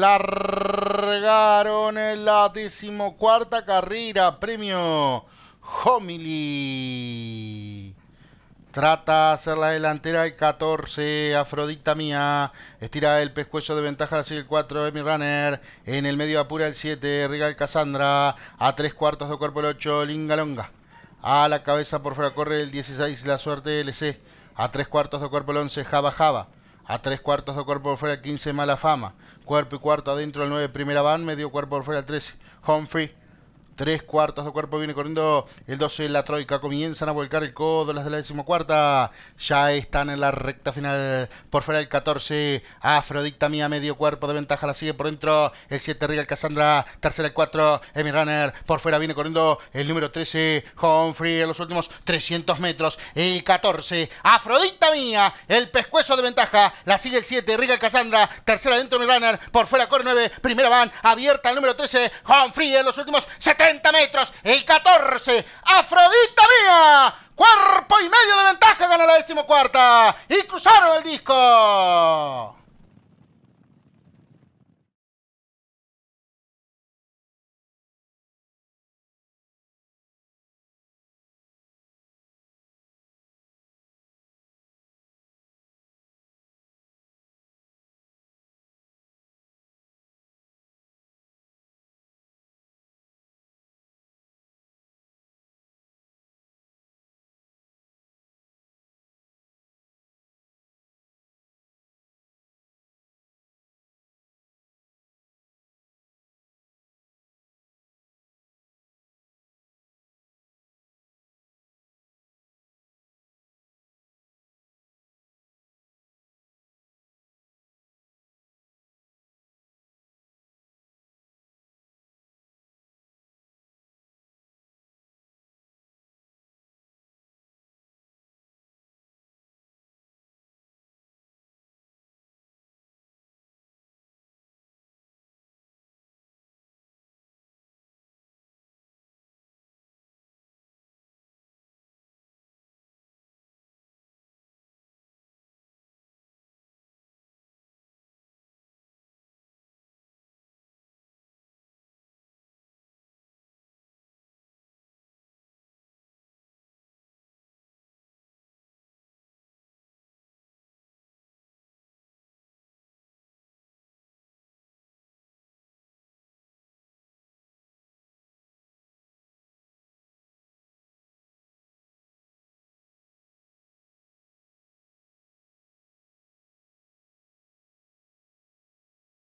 largaron en la decimocuarta carrera premio Homily. Trata de hacer la delantera el 14, Afrodita Mía. Estira el pescuezo de ventaja, así el 4, Emmy Runner. En el medio apura el 7, Regal Cassandra. A tres cuartos de cuerpo el 8, Lingalonga. A la cabeza por fuera corre el 16, La Suerte LC. A tres cuartos de cuerpo el 11, Java Java. A tres cuartos de cuerpo por fuera 15 mala fama. Cuerpo y cuarto adentro el 9 primera van, medio cuerpo por fuera el 13. Humphrey Tres cuartos de cuerpo viene corriendo el 12, la troika. Comienzan a volcar el codo las de la cuarta. Ya están en la recta final. Por fuera el 14. Afrodita mía, medio cuerpo de ventaja. La sigue por dentro. El 7, Riga, Casandra. Tercera el 4, Emi Runner. Por fuera viene corriendo el número 13, Humphrey. En los últimos 300 metros. El 14, Afrodita mía. El pescuezo de ventaja. La sigue el 7, riga Casandra. Tercera dentro, Emi Runner. Por fuera corre 9. Primera van. Abierta el número 13, Humphrey. En los últimos 70 metros, el 14, Afrodita Mía, cuerpo y medio de ventaja gana la decimocuarta y cruzaron el disco.